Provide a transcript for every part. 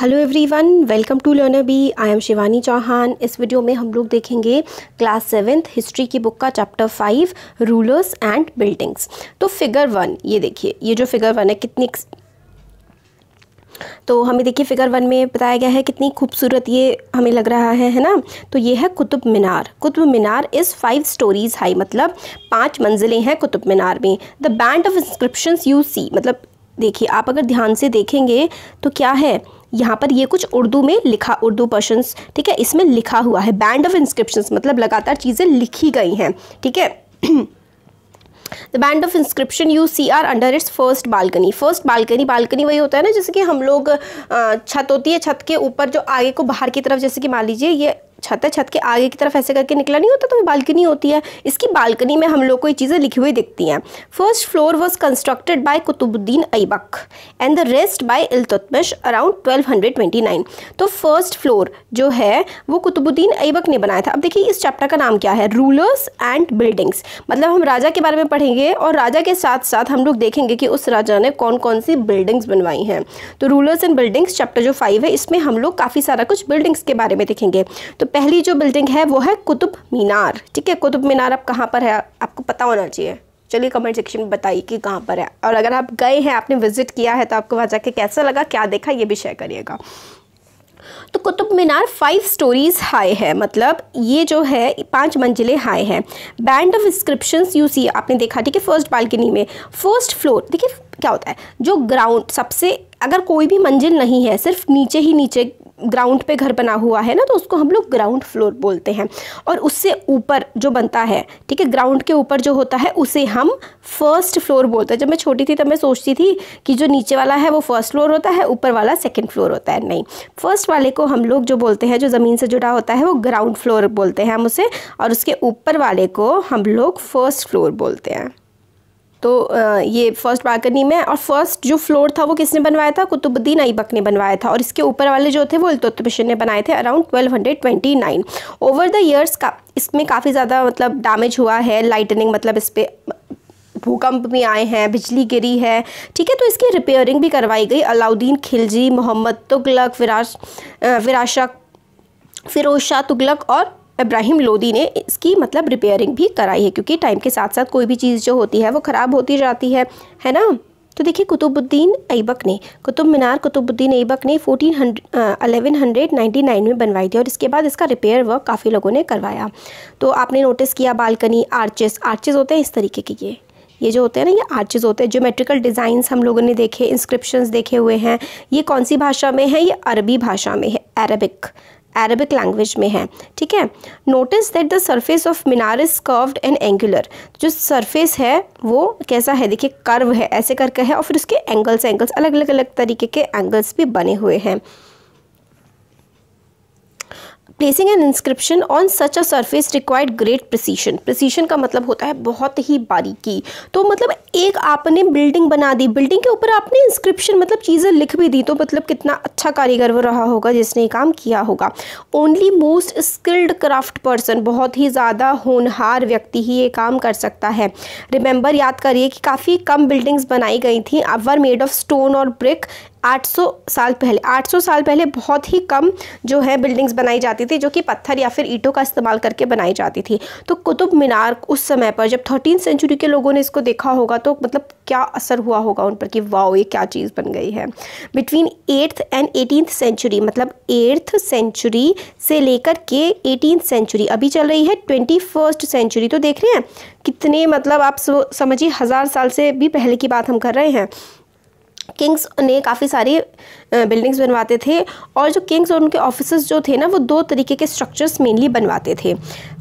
Hello everyone welcome to learner B I am Shivani Chauhan इस video में हम लोग देखेंगे क्लास सेवेंथ हिस्ट्री की बुक का chapter five rulers and buildings तो फिगर वन ये देखिए ये जो फिगर वन है कितनी तो हमें देखिए फिगर वन में बताया गया है कितनी खूबसूरत ये हमें लग रहा है है ना तो ये है Qutub Minar Qutub Minar is five storeys high मतलब पाँच मंजिलें हैं कुतुब मीनार में the band of inscription you see मतलब देखिए आप अगर ध्यान से देखेंगे तो क्या है यहाँ पर ये कुछ उर्दू में लिखा उर्दू पर्शंस ठीक है इसमें लिखा हुआ है बैंड ऑफ इंस्क्रिप्शन मतलब लगातार चीज़ें लिखी गई हैं ठीक है the band of inscription you see are under its first balcony first balcony balcony वही होता है ना जैसे कि हम लोग छत होती है छत के ऊपर जो आगे को बाहर की तरफ जैसे कि मान लीजिए ये छत है छत के आगे की तरफ ऐसे करके निकला नहीं होता तो वो बालकनी होती है इसकी बालकनी में हम लोग को ये चीज़ें लिखी हुई दिखती हैं first floor was constructed by Qutbuddin Aibak and the rest by Iltutmish around 1229 तो फर्स्ट फ्लोर जो है वो कुतुबुद्दीन ऐबक ने बनाया था अब देखिए इस चैप्टर का नाम क्या है रूलर्स एंड बिल्डिंग्स मतलब हम राजा के बारे में पढ़ेंगे और राजा के साथ साथ हम लोग देखेंगे कि उस राजा ने कौन कौन सी बिल्डिंग्स बनवाई हैं तो रूलर्स एंड बिल्डिंग्स चैप्टर जो फाइव है इसमें हम लोग काफ़ी सारा कुछ बिल्डिंग्स के बारे में देखेंगे तो पहली जो बिल्डिंग है वो है कुतुब मीनार ठीक है कुतुब मीनार अब कहाँ पर है आपको पता होना चाहिए चलिए कमेंट सेक्शन में बताइए कि कहाँ पर है और अगर आप गए हैं आपने विजिट किया है तो आपको वहाँ जाके कैसा लगा क्या देखा ये भी शेयर करिएगा तो Qutub Minar five storeys high है मतलब ये जो है पांच मंजिलें हाई है band of inscription you see आपने देखा ठीक है फर्स्ट बालकनी में फर्स्ट फ्लोर देखिए क्या होता है जो ग्राउंड सबसे अगर कोई भी मंजिल नहीं है सिर्फ नीचे ही नीचे ग्राउंड पे घर बना हुआ है ना तो उसको हम लोग ग्राउंड फ्लोर बोलते हैं और उससे ऊपर जो बनता है ठीक है ग्राउंड के ऊपर जो होता है उसे हम फर्स्ट फ्लोर बोलते हैं जब मैं छोटी थी तब मैं सोचती थी कि जो नीचे वाला है वो फर्स्ट फ्लोर होता है ऊपर वाला सेकेंड फ्लोर होता है नहीं फर्स्ट वाले को हम लोग जो बोलते हैं जो ज़मीन से जुड़ा होता है वो ग्राउंड फ्लोर बोलते हैं हम उसे और उसके ऊपर वाले को हम लोग फर्स्ट फ्लोर बोलते हैं तो ये फर्स्ट बालकनी में और फर्स्ट जो फ्लोर था वो किसने बनवाया था कुतुबुद्दीन ऐबक ने बनवाया था और इसके ऊपर वाले जो थे वो इलतुत ने बनाए थे अराउंड 1229 ओवर द इयर्स का इसमें काफ़ी ज़्यादा मतलब डैमेज हुआ है लाइटनिंग मतलब इस पर भूकंप भी आए हैं बिजली गिरी है ठीक है तो इसकी रिपेयरिंग भी करवाई गई अलाउद्दीन खिलजी मोहम्मद तुगलक विराश विराशक फिरोज शाह तुगलक और इब्राहिम लोदी ने इसकी मतलब रिपेयरिंग भी कराई है क्योंकि टाइम के साथ साथ कोई भी चीज़ जो होती है वो ख़राब होती जाती है है ना तो देखिए कुतुबुद्दीन ऐबक ने कुतुब मीनार कुतुबुद्दीन ऐबक ने फोटीन हंड्रेड में बनवाई थी और इसके बाद इसका रिपेयर वर्क काफ़ी लोगों ने करवाया तो आपने नोटिस किया बालकनी आर्चेस आर्चेस होते हैं इस तरीके के ये ये जो होते हैं ना ये आर्चेज होते हैं ज्योमेट्रिकल डिज़ाइंस हम लोगों ने देखे इंस्क्रिप्शंस देखे हुए हैं ये कौन सी भाषा में है ये अरबी भाषा में है अरबिक अरबिक लैंग्वेज में है ठीक है notice that the surface of minar is curved and angular जो सरफेस है वो कैसा है देखिए कर्व है ऐसे करके है और फिर उसके एंगल्स एंगल्स अलग अलग अलग तरीके के एंगल्स भी बने हुए हैं placing an inscription on such a surface required great precision precision का मतलब होता है बहुत ही बारीकी तो मतलब एक आपने बिल्डिंग बना दी बिल्डिंग के ऊपर आपने इंस्क्रिप्शन मतलब चीज़ें लिख भी दी तो मतलब कितना अच्छा कारीगर वो रहा होगा जिसने ये काम किया होगा only most skilled craft person बहुत ही ज़्यादा होनहार व्यक्ति ही ये काम कर सकता है रिमेंबर याद करिए कि काफ़ी कम बिल्डिंग्स बनाई गई थी अवर मेड ऑफ स्टोन और ब्रिक 800 साल पहले 800 साल पहले बहुत ही कम जो है बिल्डिंग्स बनाई जाती थी जो कि पत्थर या फिर ईंटों का इस्तेमाल करके बनाई जाती थी तो कुतुब मीनार उस समय पर जब थर्टीन सेंचुरी के लोगों ने इसको देखा होगा तो मतलब क्या असर हुआ होगा उन पर कि वाओ ये क्या चीज़ बन गई है between eighth and eighteen century मतलब एट्थ सेंचुरी से लेकर के एटीन सेंचुरी अभी चल रही है ट्वेंटी फर्स्ट सेंचुरी तो देख रहे हैं कितने मतलब आप समझिए हज़ार साल से भी पहले की बात हम कर रहे हैं किंग्स ने काफ़ी सारी बिल्डिंग्स बनवाते थे और जो किंग्स और उनके ऑफिसर्स जो थे ना वो दो तरीके के स्ट्रक्चर्स मेनली बनवाते थे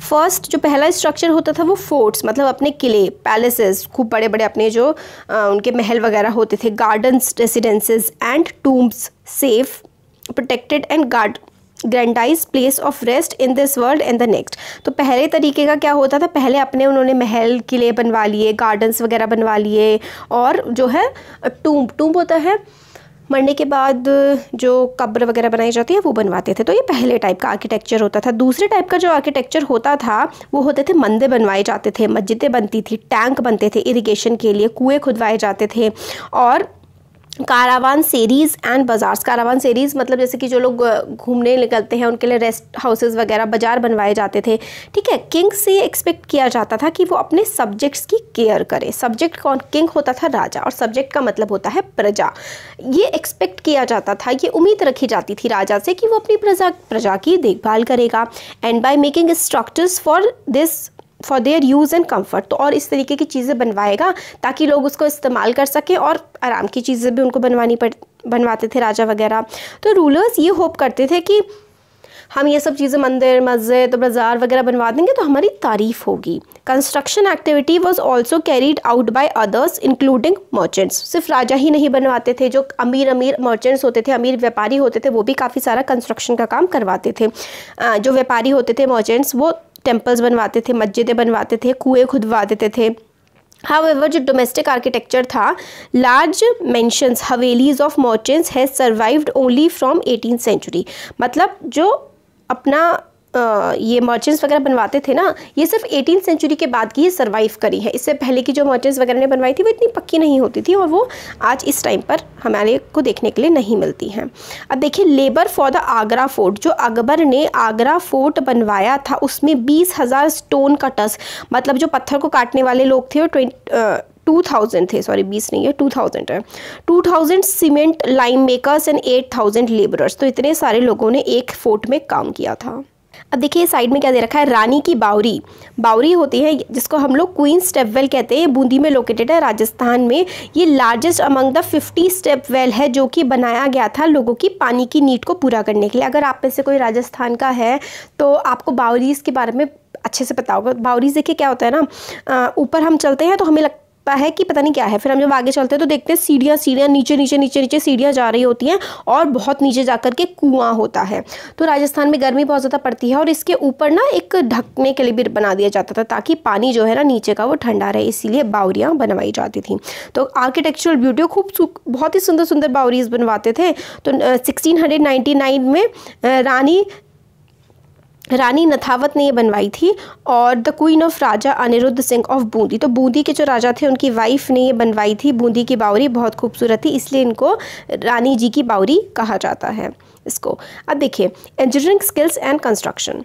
फर्स्ट जो पहला स्ट्रक्चर होता था वो फोर्ट्स मतलब अपने किले पैलेसेस खूब बड़े बड़े अपने जो आ, उनके महल वगैरह होते थे gardens residences and tombs safe protected and guard grandiose place of rest in this world and the next तो पहले तरीके का क्या होता था पहले अपने उन्होंने महल किले बनवा लिए गार्डन्स वगैरह बनवा लिए और जो है टूम्ब टूम्ब होता है मरने के बाद जो कब्र वगैरह बनाई जाती है वो बनवाते थे तो ये पहले टाइप का आर्किटेक्चर होता था दूसरे टाइप का जो आर्किटेक्चर होता था वो होते थे मंदिर बनवाए जाते थे मस्जिदें बनती थी टैंक बनते थे इरिगेशन के लिए कुएँ खुदवाए जाते थे और caravan serais and bazaars caravan serais मतलब जैसे कि जो लोग घूमने निकलते हैं उनके लिए रेस्ट हाउसेज वगैरह बाज़ार बनवाए जाते थे ठीक है किंग से एक्सपेक्ट किया जाता था कि वो अपने सब्जेक्ट्स की केयर करे सब्जेक्ट कौन किंग होता था राजा और सब्जेक्ट का मतलब होता है प्रजा ये एक्सपेक्ट किया जाता था ये उम्मीद रखी जाती थी राजा से कि वो अपनी प्रजा प्रजा की देखभाल करेगा and by making structures for this for their use and comfort तो और इस तरीके की चीज़ें बनवाएगा ताकि लोग उसको इस्तेमाल कर सकें और आराम की चीज़ें भी उनको बनवानी पड़ बनवाते थे राजा वगैरह तो रूलर्स ये होप करते थे कि हम ये सब चीज़ें मंदिर मस्जिद तो बाज़ार वगैरह बनवा देंगे तो हमारी तारीफ़ होगी construction activity was also carried out by others including merchants सिर्फ राजा ही नहीं बनवाते थे जो अमीर अमीर मर्चेंट्स होते थे अमीर व्यापारी होते थे वो भी काफ़ी सारा कंस्ट्रक्शन का काम करवाते थे जो व्यापारी होते थे मर्चेंट्स वो टेम्पल्स बनवाते थे मस्जिदें बनवाते थे कुएँ खुदवा देते थे एवर जो डोमेस्टिक आर्किटेक्चर था large mansions havelis of merchants has survived only from eighteen century मतलब जो अपना ये मर्चेंट्स वगैरह बनवाते थे ना ये सिर्फ एटीन सेंचुरी के बाद की ही सर्वाइव करी है इससे पहले की जो मर्चेंट्स वगैरह ने बनवाई थी वो इतनी पक्की नहीं होती थी और वो आज इस टाइम पर हमारे को देखने के लिए नहीं मिलती हैं अब देखिए labour for the Agra fort जो अकबर ने आगरा फोर्ट बनवाया था उसमें बीस हज़ार स्टोन कटर्स मतलब जो पत्थर को काटने वाले लोग थे वो ट्वेंटी टू थाउजेंड थे सॉरी बीस नहीं है टू थाउजेंड है two thousand cement lime makers and eight thousand labourers तो इतने सारे लोगों ने एक फोर्ट में काम किया था अब देखिए साइड में क्या दे रखा है रानी की बावरी बावरी होती है जिसको हम लोग क्वीन स्टेप वेल कहते हैं बूंदी में लोकेटेड है राजस्थान में ये largest among the fifty step well है जो कि बनाया गया था लोगों की पानी की नीड को पूरा करने के लिए अगर आप में से कोई राजस्थान का है तो आपको बावरीज के बारे में अच्छे से पता होगा बावरीज देखिए क्या होता है ना ऊपर हम चलते हैं तो हमें लगता है कि पता नहीं क्या है फिर हम जब आगे चलते हैं तो देखते हैं सीढ़ियाँ सीढ़ियाँ नीचे नीचे नीचे नीचे सीढ़ियाँ जा रही होती हैं और बहुत नीचे जा के कुआँ होता है तो राजस्थान में गर्मी बहुत ज़्यादा पड़ती है और इसके ऊपर ना एक ढकने के लिए भी बना दिया जाता था ताकि पानी जो है ना नीचे का वो ठंडा रहे इसीलिए बावरियाँ बनवाई जाती थी तो आर्किटेक्चरल ब्यूटी खूब बहुत ही सुंदर सुंदर बावरीज बनवाते थे तो सिक्सटीन में रानी रानी नथावत ने ये बनवाई थी और the queen of Raja Anirudh Singh of Bundi तो बूंदी के जो राजा थे उनकी वाइफ ने ये बनवाई थी बूंदी की बावरी बहुत खूबसूरत थी इसलिए इनको रानी जी की बावरी कहा जाता है इसको अब देखिए इंजीनियरिंग स्किल्स एंड कंस्ट्रक्शन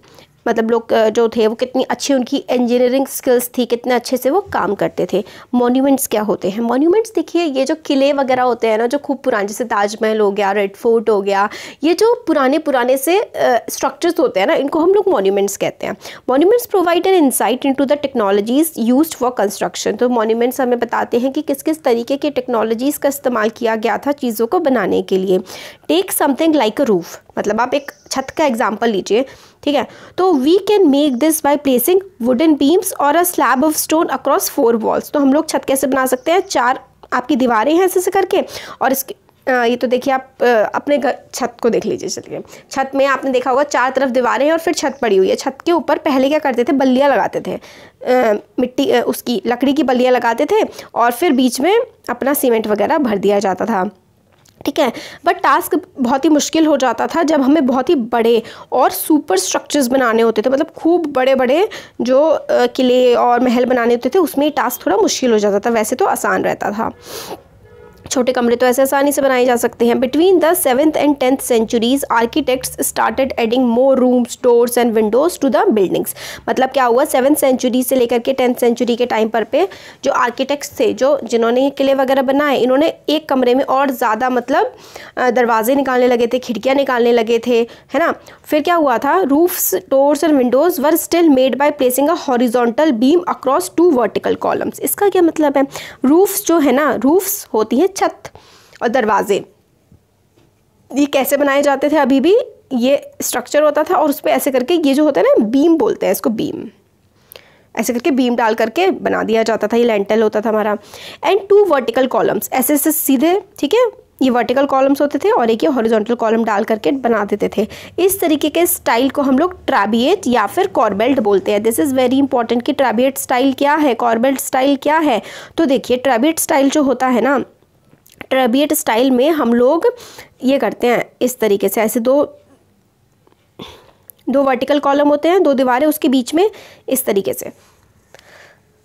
मतलब लोग जो थे वो कितनी अच्छी उनकी इंजीनियरिंग स्किल्स थी कितने अच्छे से वो काम करते थे मोन्यूमेंट्स क्या होते हैं मोन्यूमेंट्स देखिए ये जो किले वगैरह होते हैं ना जो खूब पुराने जैसे ताजमहल हो गया रेड फोर्ट हो गया ये जो पुराने पुराने से स्ट्रक्चर्स uh, होते हैं ना इनको हम लोग मोन्यूमेंट्स कहते हैं monuments provide an insight in to the technologies use for construction तो मोन्यूमेंट्स हमें बताते हैं कि किस किस तरीके की टेक्नोलॉजीज़ का इस्तेमाल किया गया था चीज़ों को बनाने के लिए take something like a roof मतलब आप एक छत का एग्जाम्पल लीजिए ठीक है तो we can make this by placing wooden beams और a slab of stone across four walls तो हम लोग छत कैसे बना सकते हैं चार आपकी दीवारें हैं ऐसे से करके और इसके आ, ये तो देखिए आप आ, अपने घर छत को देख लीजिए चलिए छत में आपने देखा होगा चार तरफ दीवारें हैं और फिर छत पड़ी हुई है छत के ऊपर पहले क्या करते थे बल्लियाँ लगाते थे आ, मिट्टी उसकी लकड़ी की बल्लियाँ लगाते थे और फिर बीच में अपना सीमेंट वगैरह भर दिया जाता था ठीक है बट टास्क बहुत ही मुश्किल हो जाता था जब हमें बहुत ही बड़े और सुपर स्ट्रक्चर्स बनाने होते थे मतलब खूब बड़े बड़े जो किले और महल बनाने होते थे उसमें टास्क थोड़ा मुश्किल हो जाता था वैसे तो आसान रहता था छोटे कमरे तो ऐसे आसानी से बनाए जा सकते हैं between the seventh and tenth centuries architects started adding more rooms doors and windows to the buildings मतलब क्या हुआ सेवन्थ सेंचुरी से लेकर के टेंथ सेंचुरी के टाइम पर पे जो आर्किटेक्ट्स थे जो जिन्होंने ये किले वगैरह बनाए इन्होंने एक कमरे में और ज़्यादा मतलब दरवाजे निकालने लगे थे खिड़कियाँ निकालने लगे थे है ना फिर क्या हुआ था roofs doors and windows were still made by placing a horizontal beam across two vertical columns इसका क्या मतलब है रूफ्स जो है ना रूफ्स होती हैं छत और दरवाजे ये कैसे बनाए जाते थे अभी भी ये स्ट्रक्चर होता था और उस पर ऐसे करके ये जो होता है ना बीम बोलते हैं इसको बीम ऐसे करके बीम डाल करके बना दिया जाता था ये लेंटल होता था हमारा एंड टू वर्टिकल कॉलम्स ऐसे ऐसे सीधे ठीक है ये वर्टिकल कॉलम्स होते थे और एक ये हॉरिजॉन्टल कॉलम डाल करके बना देते थे इस तरीके के स्टाइल को हम लोग ट्रैबिएट या फिर कॉर्बेल्ट बोलते हैं दिस इज़ वेरी इंपॉर्टेंट कि ट्रैबिएट स्टाइल क्या है कॉर्बेल्ट स्टाइल क्या है तो देखिए ट्रैबिएट स्टाइल जो होता है ना ट्रेबियट स्टाइल में हम लोग ये करते हैं इस तरीके से ऐसे दो दो वर्टिकल कॉलम होते हैं दो दीवारें उसके बीच में इस तरीके से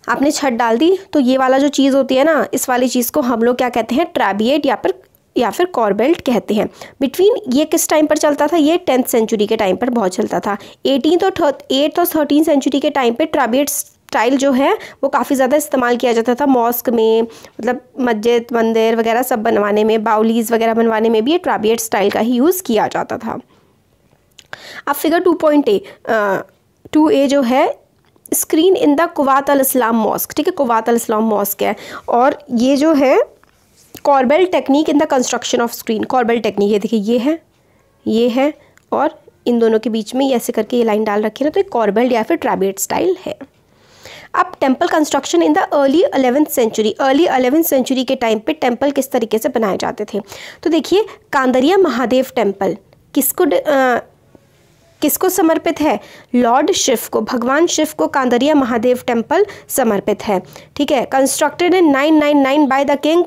आपने छत डाल दी तो ये वाला जो चीज़ होती है ना इस वाली चीज़ को हम लोग क्या कहते हैं ट्रेबियट या फिर या फिर कॉरबेल्ट कहते हैं बिटवीन ये किस टाइम पर चलता था ये टेंथ सेंचुरी के टाइम पर बहुत चलता था एटीन और एट्थ और थर्टीन सेंचुरी के टाइम पर ट्राबिएट्स टाइल जो है वो काफ़ी ज़्यादा इस्तेमाल किया जाता था मॉस्क में मतलब मस्जिद मंदिर वगैरह सब बनवाने में बाउलीज़ वगैरह बनवाने में भी ये ट्राबियट स्टाइल का ही यूज़ किया जाता था अब figure two point A two A जो है screen in the Quwwat Al Islam mosque ठीक है कुवात अल इस्लाम मॉस्क है और ये जो है corbel technique in the construction of screen corbel technique ये देखिए ये है ये है और इन दोनों के बीच में ये ऐसे करके ये लाइन डाल रखी है ना तो एक कॉर्बेल या फिर ट्रैबियट स्टाइल है अब temple construction in the early eleventh century early eleventh century के टाइम पे टेम्पल किस तरीके से बनाए जाते थे तो देखिए कांदरिया महादेव टेम्पल किसको किसको समर्पित है लॉर्ड शिव को भगवान शिव को कांदरिया महादेव टेम्पल समर्पित है ठीक है constructed in 999 by the king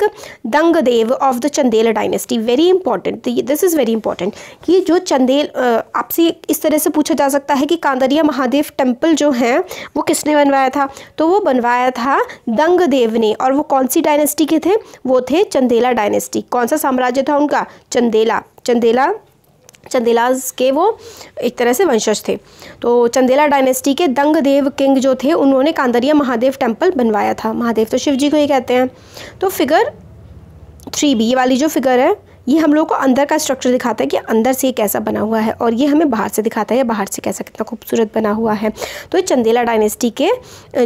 Dhangadeva of the Chandela dynasty very important this is very important कि जो चंदेल आपसे इस तरह से पूछा जा सकता है कि कांदरिया महादेव टेम्पल जो है वो किसने बनवाया था तो वो बनवाया था दंगदेव ने और वो कौन सी डायनेस्टी के थे वो थे चंदेला डायनेस्टी कौन सा साम्राज्य था उनका चंदेला चंदेला चंदेलाज के वो एक तरह से वंशज थे तो चंदेला डायनेस्टी के दंगदेव किंग जो थे उन्होंने कांदरिया महादेव टेम्पल बनवाया था महादेव तो शिव जी को ही कहते हैं तो फिगर थ्री बी ये वाली जो फिगर है ये हम लोग को अंदर का स्ट्रक्चर दिखाता है कि अंदर से ये कैसा बना हुआ है और ये हमें बाहर से दिखाता है बाहर से कैसा कितना खूबसूरत बना हुआ है तो ये चंदेला डायनेस्टी के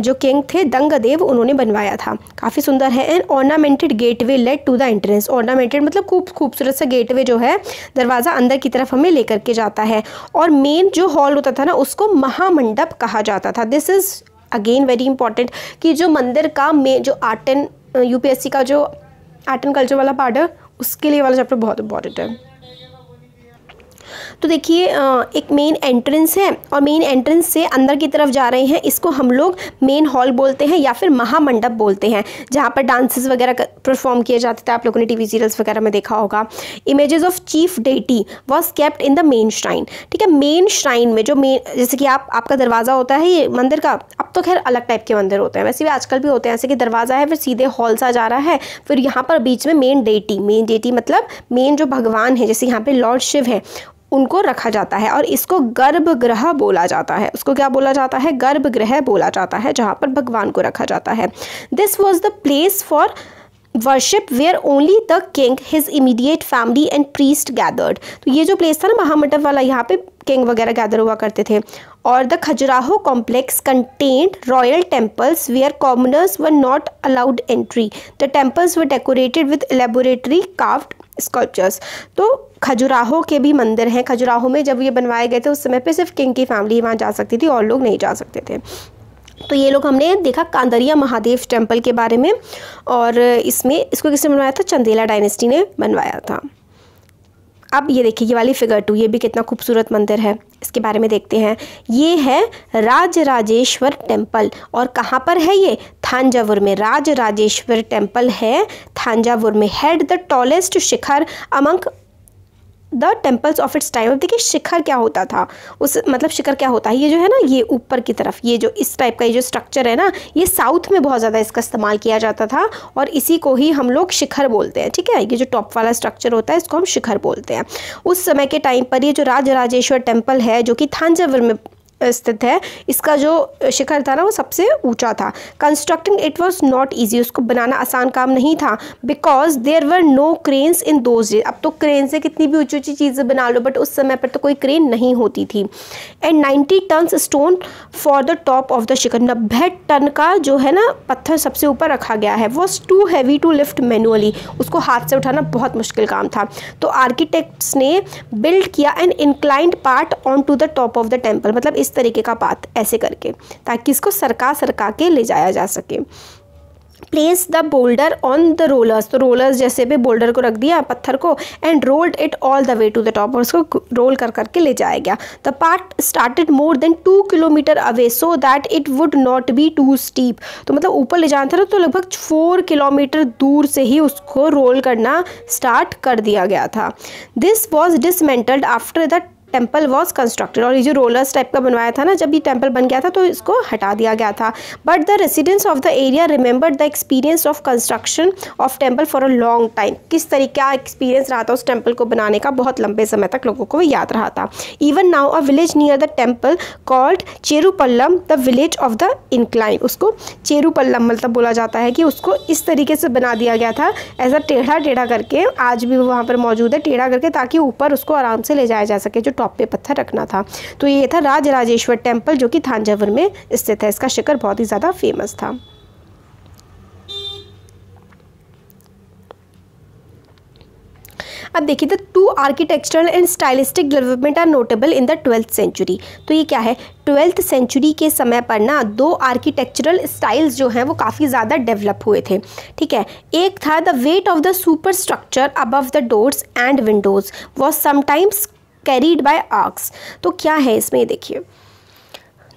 जो किंग थे दंगदेव उन्होंने बनवाया था काफ़ी सुंदर है and ornamented gateway led to the entrance ornamented मतलब खूब खूबसूरत सा गेट जो है दरवाज़ा अंदर की तरफ हमें लेकर के जाता है और मेन जो हॉल होता था ना उसको महामंडप कहा जाता था this is again very important कि जो मंदिर का मे जो आर्ट एंड यूपीएससी का जो आर्ट एंड कल्चर वाला पार्ट उसके लिए वाला चैप्टर बहुत इंपॉर्टेंट है तो देखिए एक मेन एंट्रेंस है और मेन एंट्रेंस से अंदर की तरफ जा रहे हैं इसको हम लोग मेन हॉल बोलते हैं या फिर महामंडप बोलते हैं जहाँ पर डांसेस वगैरह परफॉर्म किए जाते थे आप लोगों ने टीवी सीरियल्स वगैरह में देखा होगा images of chief deity was kept in the main shrine ठीक है मेन श्राइन में जो मेन जैसे कि आप आपका दरवाज़ा होता है ये मंदिर का अब तो खैर अलग टाइप के मंदिर होते हैं वैसे भी आजकल भी होते हैं ऐसे कि दरवाज़ा है फिर सीधे हॉल सा जा रहा है फिर यहाँ पर बीच में मेन डेटी मेन डेटी मतलब मेन जो भगवान है जैसे यहाँ पे लॉर्ड शिव है उनको रखा जाता है और इसको गर्भगृह बोला जाता है उसको क्या बोला जाता है गर्भगृह बोला जाता है जहाँ पर भगवान को रखा जाता है this was the place for worship where only the king his immediate family and priest gathered तो ये जो प्लेस था ना महामंडप वाला यहाँ पे किंग वगैरह गैदर हुआ करते थे और the Khajuraho complex content royal temples where commoners were not allowed entry the temples were decorated with elaborately carved sculptures तो खजुराहो के भी मंदिर हैं खजुराहो में जब ये बनवाए गए थे उस समय पे सिर्फ किंग की फैमिली वहाँ जा सकती थी और लोग नहीं जा सकते थे तो ये लोग हमने देखा कांदरिया महादेव टेम्पल के बारे में और इसमें इसको किसने बनवाया था चंदेला डायनेस्टी ने बनवाया था अब ये देखिए ये वाली फिगर टू ये भी कितना खूबसूरत मंदिर है इसके बारे में देखते हैं ये है राज राजेश्वर टेम्पल और कहाँ पर है ये थानजावुर में राज राजेश्वर टेम्पल है थांजावुर में had the tallest shikhara among the temples of its time अब देखिए शिखर क्या होता था उस मतलब शिखर क्या होता है ये जो है ना ये ऊपर की तरफ ये जो इस टाइप का ये जो स्ट्रक्चर है ना ये साउथ में बहुत ज़्यादा इसका इस्तेमाल किया जाता था और इसी को ही हम लोग शिखर बोलते हैं ठीक है ये जो टॉप वाला स्ट्रक्चर होता है इसको हम शिखर बोलते हैं उस समय के टाइम पर ये जो राजेश्वर टेम्पल है जो कि थानजावर में स्थित है इसका जो शिखर था ना वो सबसे ऊंचा था constructing it was not easy उसको बनाना आसान काम नहीं था because there were no cranes in those days अब तो क्रेन से कितनी भी ऊंची ऊंची चीज़ें बना लो बट उस समय पर तो कोई क्रेन नहीं होती थी and ninety ton stone for the top of the shikhara नब्बे टन का जो है ना पत्थर सबसे ऊपर रखा गया है was too heavy to lift manually उसको हाथ से उठाना बहुत मुश्किल काम था तो आर्किटेक्ट्स ने बिल्ड किया an inclined part on to the top of the temple मतलब इस तरीके का बात ऐसे करके ताकि इसको सरका सरका के ले जाया जा सके place the boulder on the rollers तो रोलर्स जैसे भी बोल्डर को रख दिया पत्थर को and rolled it all the way to the top और उसको रोल कर करके ले जाया गया the part started more than two kilometre away so that it would not be too steep तो मतलब ऊपर ले जाना था ना तो लगभग फोर किलोमीटर दूर से ही उसको रोल करना स्टार्ट कर दिया गया था this was dismantled after the temple was constructed और ये जो रोलर्स टाइप का बनवाया था ना जब ये टेम्पल बन गया था तो इसको हटा दिया गया था but the residents of the area remember the experience of construction of temple for a long time किस तरीके का एक्सपीरियंस रहा था उस टेम्पल को बनाने का बहुत लंबे समय तक लोगों को याद रहा था even now a village near the temple called Cherupallam the village of the incline उसको चेरुपल्लम मतलब बोला जाता है कि उसको इस तरीके से बना दिया गया था एज अ टेढ़ा टेढ़ा करके आज भी वहाँ पर मौजूद है टेढ़ा करके ताकि ऊपर उसको आराम से ले जाया जा सके जो टॉप पे पत्थर रखना था तो ये था राज राजेश्वर टेम्पल जो कि थानजावर में स्थित है इसका शिखर बहुत ही ज़्यादा फेमस था अब देखिए the two architectural and stylistic development are notable in the twelfth century तो ये क्या है ट्वेल्थ सेंचुरी के समय पर ना दो आर्किटेक्चरल स्टाइल्स जो हैं वो काफ़ी ज़्यादा डेवलप हुए थे ठीक है एक था the weight of the super structure above the doors and windows was sometimes carried by arches तो क्या है इसमें देखिए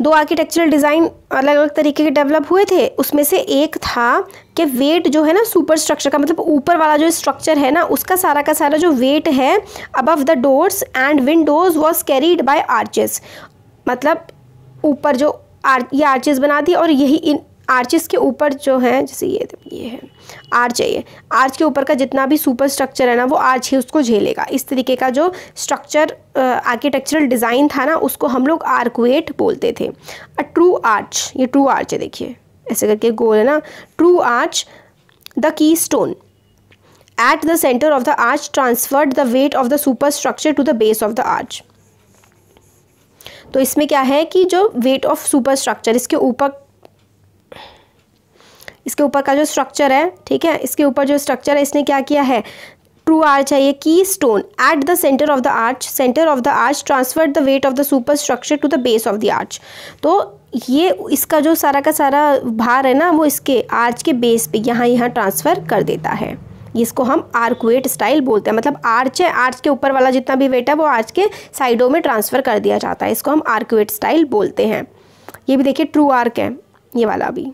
दो आर्किटेक्चरल डिज़ाइन अलग अलग तरीके के डेवलप हुए थे उसमें से एक था कि वेट जो है ना सुपर स्ट्रक्चर का मतलब ऊपर वाला जो स्ट्रक्चर है ना उसका सारा का सारा जो वेट है above the doors and windows was carried by arches मतलब ऊपर जो आर ये आर्चेस बना दी और यही इन आर्चिस के ऊपर जो है जैसे ये ये है आर्च है ये आर्च के ऊपर का जितना भी सुपर स्ट्रक्चर है ना वो आर्च ही उसको झेलेगा इस तरीके का जो स्ट्रक्चर आर्किटेक्चरल डिज़ाइन था ना उसको हम लोग आर्कुएट बोलते थे अ ट्रू आर्च ये ट्रू आर्च है देखिए ऐसे करके गोल है ना true arch the key stone at the centre of the arch transferred the weight of the super structure to the base of the arch तो इसमें क्या है कि जो वेट ऑफ सुपर स्ट्रक्चर इसके ऊपर इसके ऊपर का जो स्ट्रक्चर है ठीक है इसके ऊपर जो स्ट्रक्चर है इसने क्या किया है ट्रू आर्च है ये key stone at the centre of the arch centre of the arch transfer the weight of the super structure to the base of the arch तो ये इसका जो सारा का सारा भार है ना वो इसके आर्च के बेस पे यहाँ यहाँ ट्रांसफ़र कर देता है इसको हम आर्कुएट स्टाइल बोलते हैं मतलब आर्च है आर्च के ऊपर वाला जितना भी वेट है वो आर्च के साइडों में ट्रांसफ़र कर दिया जाता है इसको हम आर्कुएट स्टाइल बोलते हैं ये भी देखिए ट्रू आर्क है ये वाला भी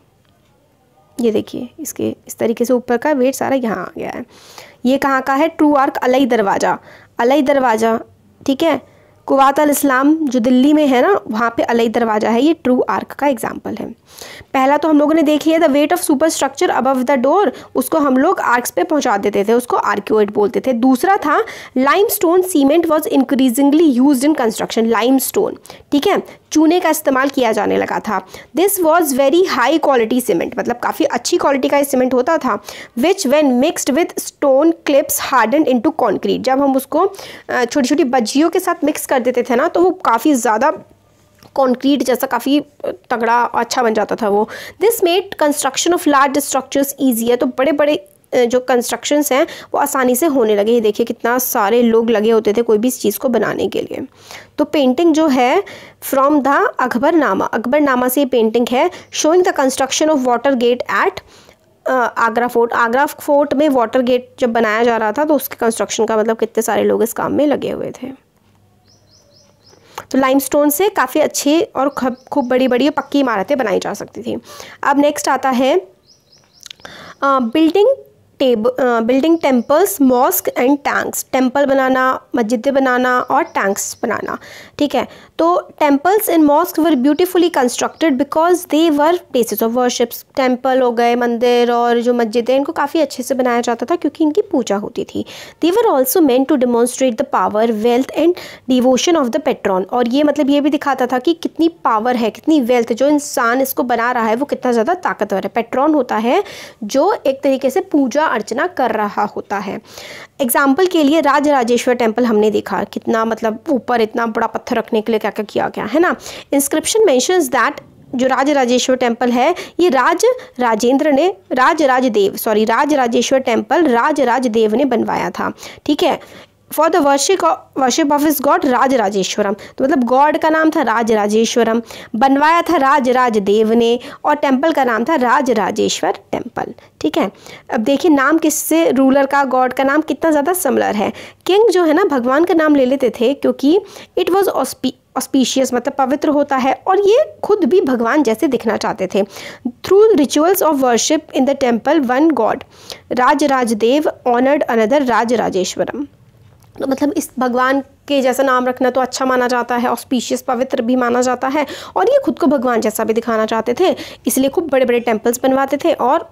ये देखिए इसके इस तरीके से ऊपर का वेट सारा यहाँ आ गया है ये कहाँ का है ट्रू आर्क अलई दरवाज़ा अलई दरवाज़ा ठीक है कुवात अल इस्लाम जो दिल्ली में है ना वहाँ पे अलई दरवाज़ा है ये ट्रू आर्क का एग्जाम्पल है पहला तो हम लोगों ने देख लिया the weight of super structure above the door उसको हम लोग आर्क्स पे पहुँचा देते थे उसको आर्क्योइड बोलते थे दूसरा था lime stone cement was increasingly use in construction lime stone ठीक है चूने का इस्तेमाल किया जाने लगा था this was very high quality cement मतलब काफ़ी अच्छी क्वालिटी का सीमेंट होता था which when mixed with stone clips harden to concrete जब हम उसको छोटी छोटी बज्जियों के साथ मिक्स कर देते थे ना तो वो काफ़ी ज़्यादा कॉन्क्रीट जैसा काफ़ी तगड़ा अच्छा बन जाता था वो this made construction of large structures easy है तो बड़े बड़े जो कंस्ट्रक्शंस हैं वो आसानी से होने लगे ये देखिए कितना सारे लोग लगे होते थे कोई भी इस चीज़ को बनाने के लिए तो पेंटिंग जो है फ्रॉम द अकबरनामा अकबरनामा से ये पेंटिंग है showing the construction of water gate at Agra fort Agra fort में वाटर गेट जब बनाया जा रहा था तो उसके कंस्ट्रक्शन का मतलब कितने सारे लोग इस काम में लगे हुए थे तो लाइमस्टोन से काफ़ी अच्छी और खूब बड़ी बड़ी पक्की इमारतें बनाई जा सकती थी अब नेक्स्ट आता है building building temples mosque and tanks temple बनाना मस्जिदें बनाना और टैंक्स बनाना ठीक है तो temples and mosque were beautifully constructed because they were places of worships temple हो गए मंदिर और जो मस्जिदें इनको काफ़ी अच्छे से बनाया जाता था क्योंकि इनकी पूजा होती थी they were also meant to demonstrate the power wealth and devotion of the patron और ये मतलब ये भी दिखाता था कि कितनी पावर है कितनी वेल्थ जो इंसान इसको बना रहा है वो कितना ज़्यादा ताकतवर है पेट्रॉन होता है जो एक तरीके से पूजा अर्चना कर रहा होता है एग्जाम्पल के लिए राज राजेश्वर टेम्पल हमने देखा कितना मतलब ऊपर इतना बड़ा पत्थर रखने के लिए क्या क्या किया गया है ना इंस्क्रिप्शन मैंशन दैट जो राज राजेश्वर टेम्पल है ये राज राजेंद्र ने राज राजदेव सॉरी राज राजेश्वर टेम्पल राज राजदेव ने बनवाया था ठीक है for the worship worship of is god Raj Rajeshwaram तो मतलब गॉड का नाम था राज राजेश्वरम बनवाया था राज राज देव ने और टेम्पल का नाम था राज राजेश्वर टेम्पल ठीक है अब देखिए नाम किससे रूलर का गॉड का नाम कितना ज़्यादा समलर है किंग जो है ना भगवान का नाम ले लेते थे क्योंकि इट वॉज ऑस्पी ऑस्पीशियस मतलब पवित्र होता है और ये खुद भी भगवान जैसे दिखना चाहते थे through rituals of worship in the temple one god Raj Rajdev honoured another Raj Rajeshwaram तो मतलब इस भगवान के जैसा नाम रखना तो अच्छा माना जाता है ऑस्पिशियस पवित्र भी माना जाता है और ये खुद को भगवान जैसा भी दिखाना चाहते थे इसलिए खूब बड़े बड़े टेम्पल्स बनवाते थे और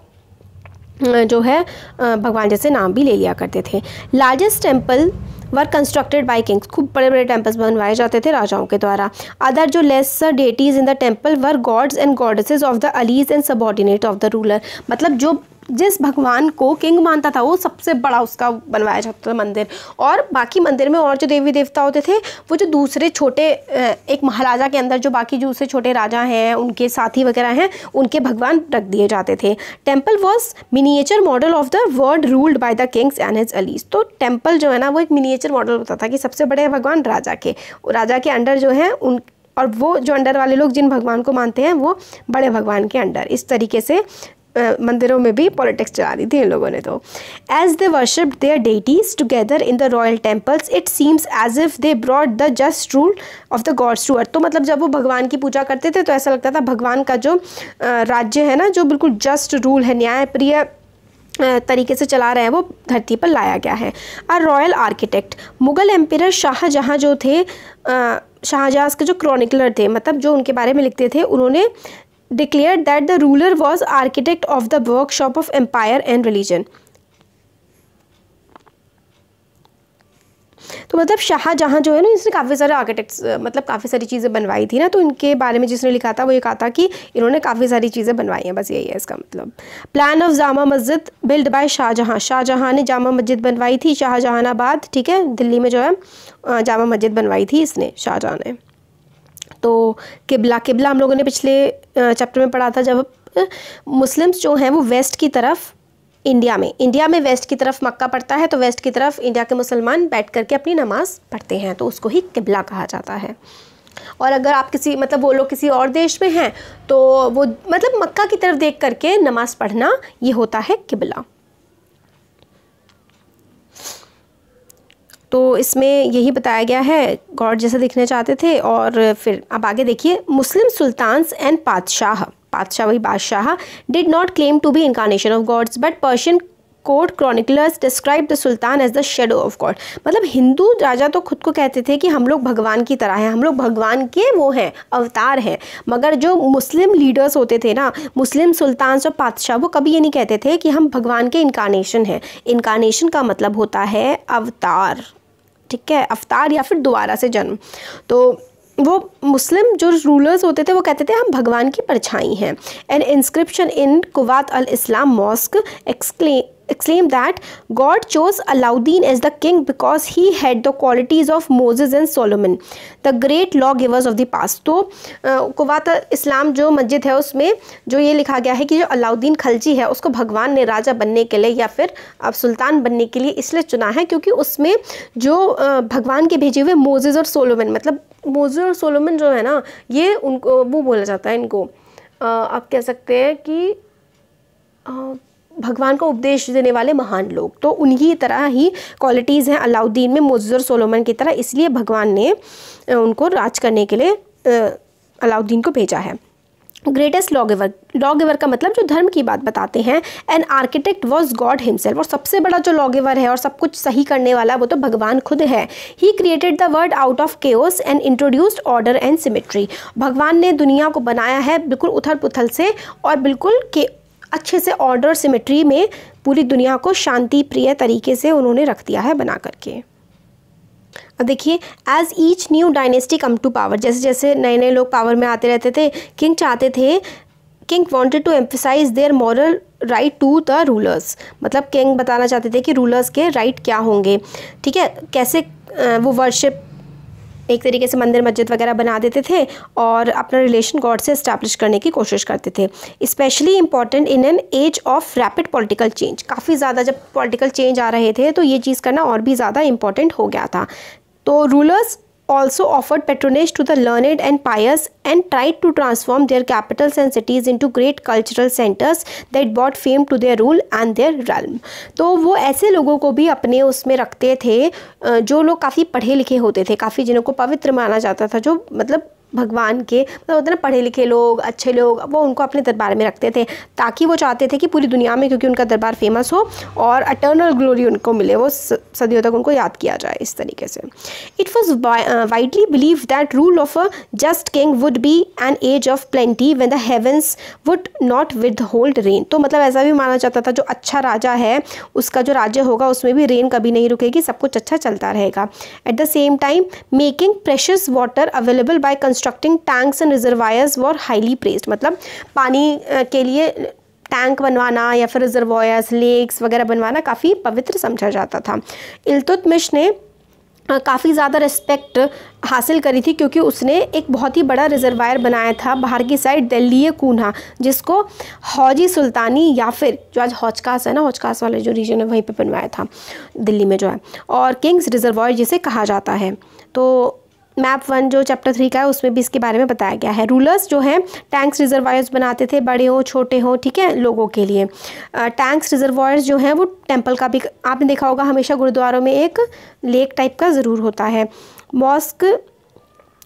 जो है भगवान जैसे नाम भी ले लिया करते थे largest temple were constructed by kings खूब बड़े बड़े टेम्पल्स बनवाए जाते थे राजाओं के द्वारा अदर जो lesser deities in the temple were gods and goddesses of the allies and subordinate of the ruler मतलब जो जिस भगवान को किंग मानता था वो सबसे बड़ा उसका बनवाया जाता था मंदिर और बाकी मंदिर में और जो देवी देवता होते थे वो जो दूसरे छोटे एक महाराजा के अंदर जो बाकी दूसरे छोटे राजा हैं उनके साथी वगैरह हैं उनके भगवान रख दिए जाते थे temple was miniature model of the world ruled by the kings and his allies तो टेम्पल जो है ना वो एक मिनिएचर मॉडल होता था कि सबसे बड़े भगवान राजा के राजा के अंडर जो है उन और वो जो अंडर वाले लोग जिन भगवान को मानते हैं वो बड़े भगवान के अंडर इस तरीके से मंदिरों में भी पॉलिटिक्स चला दी थी इन लोगों ने तो as they worship their deities together in the royal temples it seems as if they brought the just rule of the gods to earth तो मतलब जब वो भगवान की पूजा करते थे तो ऐसा लगता था भगवान का जो राज्य है ना जो बिल्कुल जस्ट रूल है न्यायप्रिय तरीके से चला रहे हैं वो धरती पर लाया गया है a royal architect Mughal emperor Shahjahan जो थे शाहजहाँ के जो क्रॉनिकलर थे मतलब जो उनके बारे में लिखते थे उन्होंने declared that the ruler was architect of the workshop of empire and religion तो मतलब शाहजहाँ जो है ना इसने काफ़ी सारे आर्किटेक्ट्स मतलब काफ़ी सारी चीज़ें बनवाई थी ना तो इनके बारे में जिसने लिखा था वो ये कहा था कि इन्होंने काफ़ी सारी चीज़ें बनवाई हैं बस यही है इसका मतलब प्लान ऑफ जामा मस्जिद बिल्ड बाय शाहजहाँ शाहजहाँ ने जामा मस्जिद बनवाई थी शाहजहानाबाद ठीक है दिल्ली में जो है जामा मस्जिद बनवाई थी इसने शाहजहाँ ने तो किबला किबला हम लोगों ने पिछले चैप्टर में पढ़ा था जब मुस्लिम्स जो हैं वो वेस्ट की तरफ इंडिया में इंडिया में वेस्ट की तरफ मक्का पड़ता है तो वेस्ट की तरफ इंडिया के मुसलमान बैठ करके अपनी नमाज़ पढ़ते हैं तो उसको ही किबला कहा जाता है और अगर आप किसी मतलब वो लोग किसी और देश में हैं तो वो मतलब मक्का की तरफ देख करके नमाज़ पढ़ना ये होता है किबला तो इसमें यही बताया गया है गॉड जैसे दिखना चाहते थे और फिर अब आगे देखिए मुस्लिम सुल्तान्स एंड पातशाह पातशाह वही बादशाह did not claim to be incarnation of gods but Persian court chroniclers describe the sultan as the shadow of god मतलब हिंदू राजा तो खुद को कहते थे कि हम लोग भगवान की तरह हैं हम लोग भगवान के वो हैं अवतार हैं मगर जो मुस्लिम लीडर्स होते थे ना मुस्लिम सुल्तान और पातशाह वो कभी ये नहीं कहते थे कि हम भगवान के इंकारनेशन हैं इंकारनेशन का मतलब होता है अवतार ठीक है अवतार या फिर दोबारा से जन्म तो वो मुस्लिम जो रूलर्स होते थे वो कहते थे हम भगवान की परछाई हैं an inscription in Quwwat Al Islam mosque exclaim that god chose Alauddin as the king because he had the qualities of Moses and Solomon the great law givers of the past तो कुवात इस्लाम जो मस्जिद है उसमें जो ये लिखा गया है कि जो अलाउद्दीन खलजी है उसको भगवान ने राजा बनने के लिए या फिर अब सुल्तान बनने के लिए इसलिए चुना है क्योंकि उसमें जो भगवान के भेजे हुए मोजेज और सोलोमन मतलब मोजेज और सोलोमन जो है ना ये उनको वो बोला जाता है इनको आप कह सकते हैं कि भगवान को उपदेश देने वाले महान लोग तो उनकी तरह ही क्वालिटीज़ हैं अलाउद्दीन में मोजर सोलोमन की तरह इसलिए भगवान ने उनको राज करने के लिए अलाउद्दीन को भेजा है greatest law giver law giver का मतलब जो धर्म की बात बताते हैं an architect was god himself और सबसे बड़ा जो लॉ गिवर है और सब कुछ सही करने वाला वो तो भगवान खुद है he created the world out of chaos and introduced order and symmetry भगवान ने दुनिया को बनाया है बिल्कुल उथल पुथल से और बिल्कुल के अच्छे से ऑर्डर सिमेट्री में पूरी दुनिया को शांति प्रिय तरीके से उन्होंने रख दिया है बना करके अब देखिए as each new dynasty come to power जैसे जैसे नए नए लोग पावर में आते रहते थे किंग चाहते थे king wanted to emphasise their moral right to the rulers मतलब किंग बताना चाहते थे कि रूलर्स के राइट right क्या होंगे ठीक है कैसे वो वर्शिप एक तरीके से मंदिर मस्जिद वगैरह बना देते थे और अपना रिलेशन गॉड से इस्टेब्लिश करने की कोशिश करते थे specially important in an age of rapid political change काफ़ी ज़्यादा जब पॉलिटिकल चेंज आ रहे थे तो ये चीज़ करना और भी ज़्यादा इम्पॉर्टेंट हो गया था तो rulers also offered patronage to the learned and pious and tried to transform their capitals and cities into great cultural centers that brought fame to their rule and their realm. तो वो ऐसे लोगों को भी अपने उसमें रखते थे जो लोग काफ़ी पढ़े लिखे होते थे काफ़ी जिनको पवित्र माना जाता था जो मतलब भगवान के मतलब होते ना पढ़े लिखे लोग अच्छे लोग वो उनको अपने दरबार में रखते थे ताकि वो चाहते थे कि पूरी दुनिया में क्योंकि उनका दरबार फेमस हो और अटर्नल ग्लोरी उनको मिले वो सदियों तक उनको याद किया जाए इस तरीके से it was widely believe that rule of a just king would be an age of plenty when the heavens would not withhold rain तो मतलब ऐसा भी माना जाता था जो अच्छा राजा है उसका जो राज्य होगा उसमें भी रेन कभी नहीं रुकेगी सब कुछ अच्छा चलता रहेगा at the same time making precious water available by cons constructing tanks and reservoirs were highly prized मतलब पानी के लिए टैंक बनवाना या फिर रिजर्वायर्स लेक्स वगैरह बनवाना काफ़ी पवित्र समझा जाता था इल्तुतमिश ने काफ़ी ज़्यादा रिस्पेक्ट हासिल करी थी क्योंकि उसने एक बहुत ही बड़ा रिजर्वायर बनाया था बाहर की साइड दिल्ली कून्हा जिसको हौजी सुल्तानी या फिर जो आज हौजकास है ना हौजकास वाले जो रीजन है वहीं पे बनवाया था दिल्ली में जो है और किंग्स रिजर्वायर जिसे कहा जाता है तो मैप वन जो चैप्टर थ्री का है उसमें भी इसके बारे में बताया गया है रूलर्स जो हैं टैंक्स रिजर्वायर्स बनाते थे बड़े हो छोटे हो ठीक है लोगों के लिए टैंक्स रिजर्वायर्स जो हैं वो टेम्पल का भी आपने देखा होगा हमेशा गुरुद्वारों में एक लेक टाइप का ज़रूर होता है mosque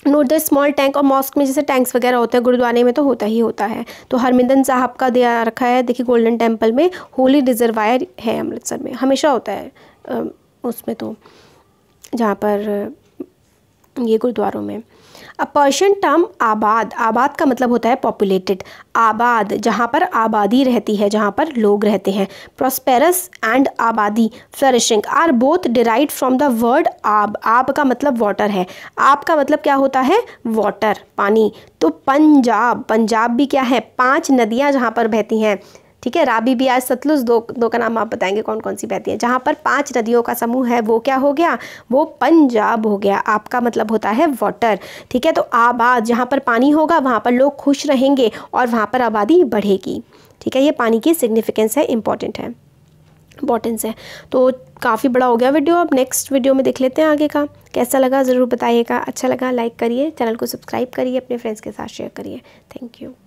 note the small tank और मॉस्क में जैसे टैंक्स वगैरह होते हैं गुरुद्वारे में तो होता ही होता है तो हरमिंदन साहब का दिया रखा है देखिए गोल्डन टेम्पल में होली रिजर्वायर है अमृतसर में हमेशा होता है उसमें तो जहाँ पर ये गुरुद्वारों में अ पर्शियन टर्म आबाद आबाद का मतलब होता है पॉपुलेटेड आबाद जहाँ पर आबादी रहती है जहाँ पर लोग रहते हैं प्रॉस्पेरस एंड आबादी flourishing are both derived from the word आब आब का मतलब वाटर है आब का मतलब क्या होता है वाटर पानी तो पंजाब पंजाब भी क्या है पांच नदियाँ जहाँ पर बहती हैं ठीक है राबी बिया सतलुज दो दो का नाम आप बताएंगे कौन कौन सी बहती हैं जहाँ पर पांच नदियों का समूह है वो क्या हो गया वो पंजाब हो गया आपका मतलब होता है वाटर ठीक है तो आबाद जहाँ पर पानी होगा वहाँ पर लोग खुश रहेंगे और वहाँ पर आबादी बढ़ेगी ठीक है ये पानी की सिग्निफिकेंस है इंपॉर्टेंट है इंपॉर्टेंस है तो काफ़ी बड़ा हो गया वीडियो अब नेक्स्ट वीडियो में देख लेते हैं आगे का कैसा लगा ज़रूर बताइएगा अच्छा लगा लाइक करिए चैनल को सब्सक्राइब करिए अपने फ्रेंड्स के साथ शेयर करिए थैंक यू